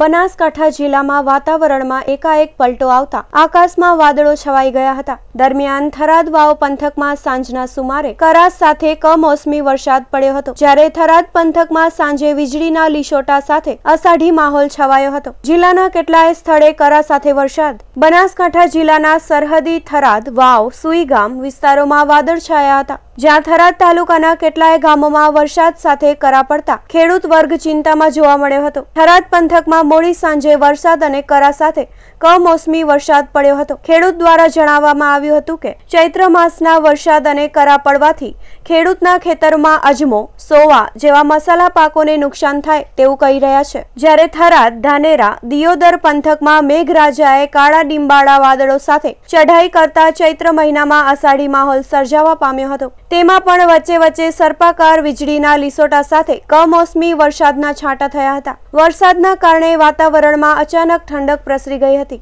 બનાસકાંઠા જિલ્લામાં વાતાવરણમાં એકાએક પલટો આવતા આકાશમાં વાદળો છવાઈ ગયા હતા દરમિયાન થરાદ વાવ પંથકમાં સાંજના સુમારે કરાસ સાથે કમોસમી વરસાદ પડ્યો હતો જ્યારે થરાદ પંથકમાં સાંજે વીજળીના લીશોટા સાથે અસાઢી માહોલ છવાયો હતો જિલ્લાના કેટલાય સ્થળે કરા સાથે વરસાદ બનાસકાંઠા જિલ્લાના સરહદી થરાદ વાવ સુઈગામ વિસ્તારોમાં વાદળ છાયા હતા જ્યાં થરાદ તાલુકાના કેટલાય ગામોમાં વરસાદ સાથે કરા પડતા ખેડૂત વર્ગ ચિંતામાં જોવા મળ્યો હતો થરાદ પંથકમાં મોડી સાંજે વરસાદ અને કરા સાથે કમોસમી વરસાદ પડ્યો હતો ખેડૂત દ્વારા જણાવવામાં આવ્યું હતું કે ચૈત્ર માસના વરસાદ અને કરા પડવાથી ખેડૂતના ખેતરમાં અજમો સોવા જેવા મસાલા પાકોને નુકસાન થાય તેવું કહી રહ્યા છે જ્યારે થરાદ ધાનેરા દિયોદર પંથકમાં મેઘરાજાએ કાળા ડિંબાળા વાદળો સાથે ચઢાઈ કરતા ચૈત્ર મહિનામાં અષાઢી માહોલ સર્જાવા પામ્યો હતો તેમાં પણ વચ્ચે વચ્ચે સર્પાકાર વીજળીના લીસોટા સાથે કમોસમી વરસાદના છાંટા થયા હતા વરસાદના કારણે વાતાવરણમાં અચાનક ઠંડક પ્રસરી ગઈ હતી